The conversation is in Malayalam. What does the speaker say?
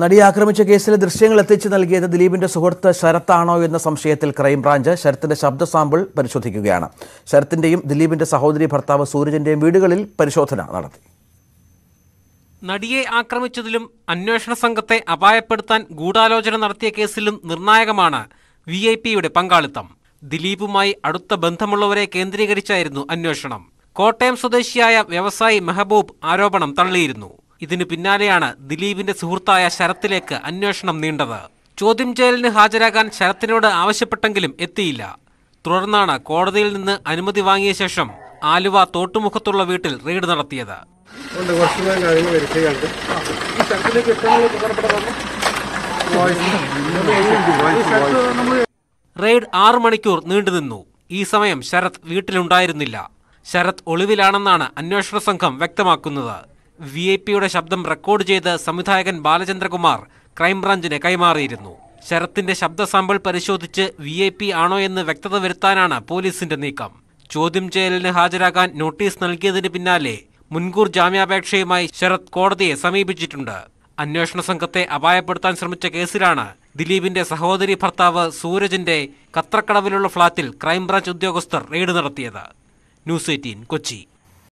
നടിയെ ആക്രമിച്ച കേസിലെ ദൃശ്യങ്ങൾ എത്തിച്ചു നൽകിയത് ദിലീപിന്റെ സുഹൃത്ത് ശരത്താണോ എന്ന സംശയത്തിൽ ക്രൈംബ്രാഞ്ച് ശരത്തിന്റെ ശബ്ദ സാമ്പിൾ പരിശോധിക്കുകയാണ് ശരത്തിന്റെയും ദിലീപിന്റെ സഹോദരി ഭർത്താവ് സൂരജിന്റെയും വീടുകളിൽ പരിശോധന നടത്തി നടിയെ ആക്രമിച്ചതിലും അന്വേഷണ സംഘത്തെ അപായപ്പെടുത്താൻ ഗൂഢാലോചന നടത്തിയ കേസിലും നിർണായകമാണ് വി ഐ പിയുടെ പങ്കാളിത്തം ദിലീപുമായി അടുത്ത ബന്ധമുള്ളവരെ കേന്ദ്രീകരിച്ചായിരുന്നു അന്വേഷണം കോട്ടയം സ്വദേശിയായ വ്യവസായി മെഹബൂബ് ആരോപണം തള്ളിയിരുന്നു ഇതിനു പിന്നാലെയാണ് ദിലീപിന്റെ സുഹൃത്തായ ശരത്തിലേക്ക് അന്വേഷണം നീണ്ടത് ചോദ്യം ചെയ്യലിന് ഹാജരാകാൻ ശരത്തിനോട് ആവശ്യപ്പെട്ടെങ്കിലും എത്തിയില്ല തുടർന്നാണ് കോടതിയിൽ നിന്ന് അനുമതി വാങ്ങിയ ശേഷം ആലുവ തോട്ടുമുഖത്തുള്ള വീട്ടിൽ റെയ്ഡ് നടത്തിയത് റെയ്ഡ് ആറു മണിക്കൂർ നീണ്ടുനിന്നു ഈ സമയം ശരത് വീട്ടിലുണ്ടായിരുന്നില്ല ശരത് ഒളിവിലാണെന്നാണ് അന്വേഷണ സംഘം വ്യക്തമാക്കുന്നത് വി ഐ പിയുടെ ശബ്ദം റെക്കോർഡ് ചെയ്ത് സംവിധായകൻ ബാലചന്ദ്രകുമാർ ക്രൈംബ്രാഞ്ചിന് കൈമാറിയിരുന്നു ശരത്തിന്റെ ശബ്ദ സാമ്പിൾ പരിശോധിച്ച് വി ഐ പി ആണോ എന്ന് വ്യക്തത വരുത്താനാണ് പോലീസിന്റെ നീക്കം ചോദ്യം ചെയ്യലിന് ഹാജരാകാൻ നോട്ടീസ് നൽകിയതിന് പിന്നാലെ മുൻകൂർ ജാമ്യാപേക്ഷയുമായി ശരത് കോടതിയെ സമീപിച്ചിട്ടുണ്ട് അന്വേഷണ സംഘത്തെ അപായപ്പെടുത്താൻ ശ്രമിച്ച കേസിലാണ് ദിലീപിന്റെ സഹോദരി ഭർത്താവ് സൂരജിന്റെ കത്രക്കടവിലുള്ള ഫ്ളാറ്റിൽ ക്രൈംബ്രാഞ്ച് ഉദ്യോഗസ്ഥർ റെയ്ഡ് നടത്തിയത് ന്യൂസ് എയ്റ്റീൻ കൊച്ചി